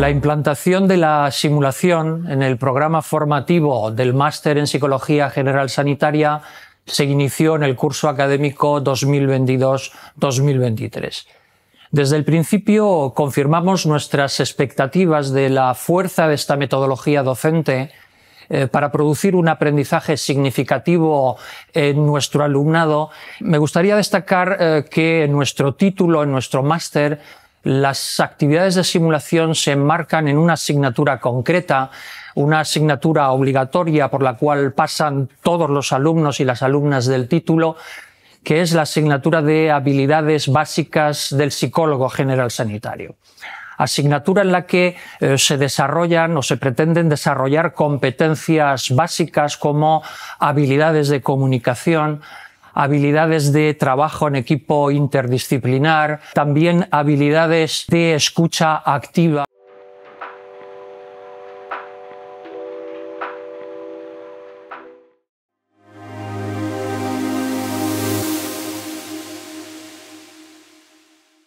La implantación de la simulación en el programa formativo del Máster en Psicología General Sanitaria se inició en el curso académico 2022-2023. Desde el principio confirmamos nuestras expectativas de la fuerza de esta metodología docente eh, para producir un aprendizaje significativo en nuestro alumnado, me gustaría destacar eh, que nuestro título, en nuestro máster, las actividades de simulación se enmarcan en una asignatura concreta, una asignatura obligatoria por la cual pasan todos los alumnos y las alumnas del título, que es la asignatura de habilidades básicas del psicólogo general sanitario. Asignatura en la que eh, se desarrollan o se pretenden desarrollar competencias básicas como habilidades de comunicación, habilidades de trabajo en equipo interdisciplinar, también habilidades de escucha activa.